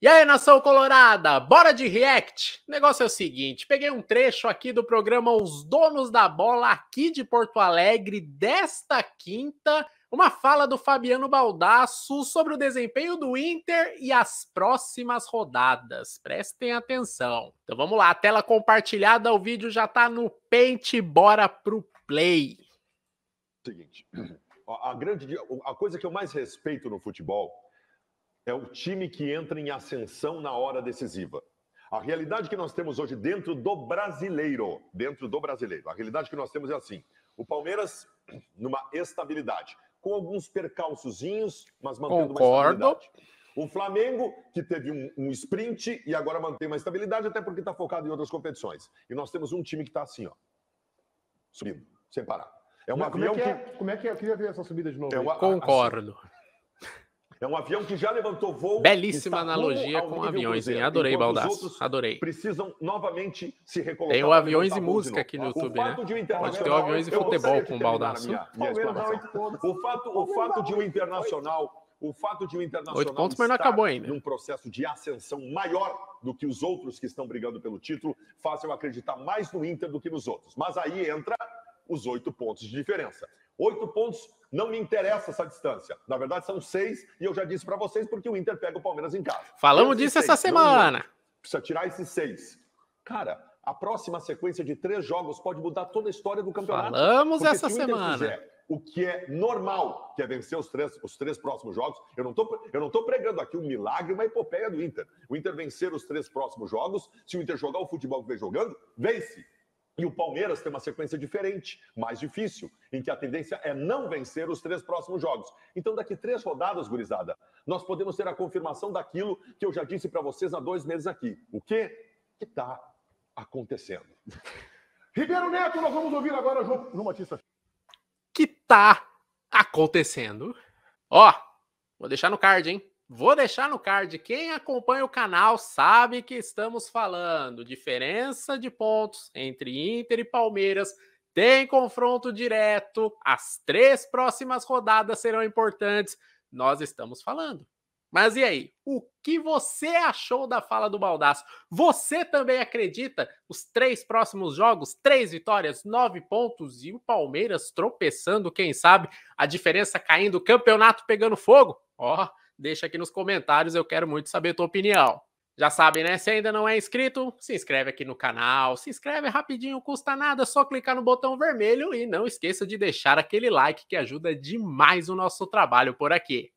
E aí, nação colorada, bora de react? O negócio é o seguinte: peguei um trecho aqui do programa Os Donos da Bola, aqui de Porto Alegre, desta quinta. Uma fala do Fabiano Baldasso sobre o desempenho do Inter e as próximas rodadas. Prestem atenção. Então vamos lá, tela compartilhada, o vídeo já tá no pente, bora pro play. Seguinte, a grande a coisa que eu mais respeito no futebol é o time que entra em ascensão na hora decisiva. A realidade que nós temos hoje dentro do brasileiro, dentro do brasileiro, a realidade que nós temos é assim: o Palmeiras numa estabilidade, com alguns percalçozinhos, mas mantendo Concordo. uma estabilidade. O Flamengo, que teve um, um, sprint e agora mantém uma estabilidade, até porque está focado em outras competições. E nós temos um time que está assim, ó, subindo, sem parar. É um avião como é que, é? que... Como é que é? Eu queria ver essa subida de novo. É uma... Concordo. É um avião que já levantou voo. Belíssima analogia com aviões, hein? Adorei, Baldaço. Adorei. Precisam novamente se recolocar. Tem o aviões e música aqui no YouTube, né? Pode ter o aviões e futebol com o Baldaço. O fato, o fato de um internacional. O fato de o internacional Oito pontos, mas não acabou ainda. num processo de ascensão maior do que os outros que estão brigando pelo título faz eu acreditar mais no Inter do que nos outros. Mas aí entra os oito pontos de diferença. Oito pontos, não me interessa essa distância. Na verdade, são seis, e eu já disse para vocês porque o Inter pega o Palmeiras em casa. Falamos disso seis, essa semana. Precisa tirar esses seis. Cara, a próxima sequência de três jogos pode mudar toda a história do campeonato. Falamos porque essa se semana. Fizer, o que é normal, que é vencer os três, os três próximos jogos. Eu não estou pregando aqui um milagre, uma epopeia do Inter. O Inter vencer os três próximos jogos, se o Inter jogar o futebol que vem jogando, vence. E o Palmeiras tem uma sequência diferente, mais difícil, em que a tendência é não vencer os três próximos jogos. Então, daqui três rodadas, gurizada, nós podemos ter a confirmação daquilo que eu já disse para vocês há dois meses aqui. O quê? que está acontecendo? Ribeiro Neto, nós vamos ouvir agora o João Batista. Que está acontecendo? Ó, vou deixar no card, hein? Vou deixar no card. Quem acompanha o canal sabe que estamos falando diferença de pontos entre Inter e Palmeiras. Tem confronto direto. As três próximas rodadas serão importantes. Nós estamos falando. Mas e aí? O que você achou da fala do Baldaço? Você também acredita os três próximos jogos, três vitórias, nove pontos e o Palmeiras tropeçando, quem sabe, a diferença caindo, o campeonato pegando fogo? Ó. Oh Deixa aqui nos comentários, eu quero muito saber a tua opinião. Já sabem, né? Se ainda não é inscrito, se inscreve aqui no canal, se inscreve rapidinho, custa nada, é só clicar no botão vermelho e não esqueça de deixar aquele like que ajuda demais o nosso trabalho por aqui.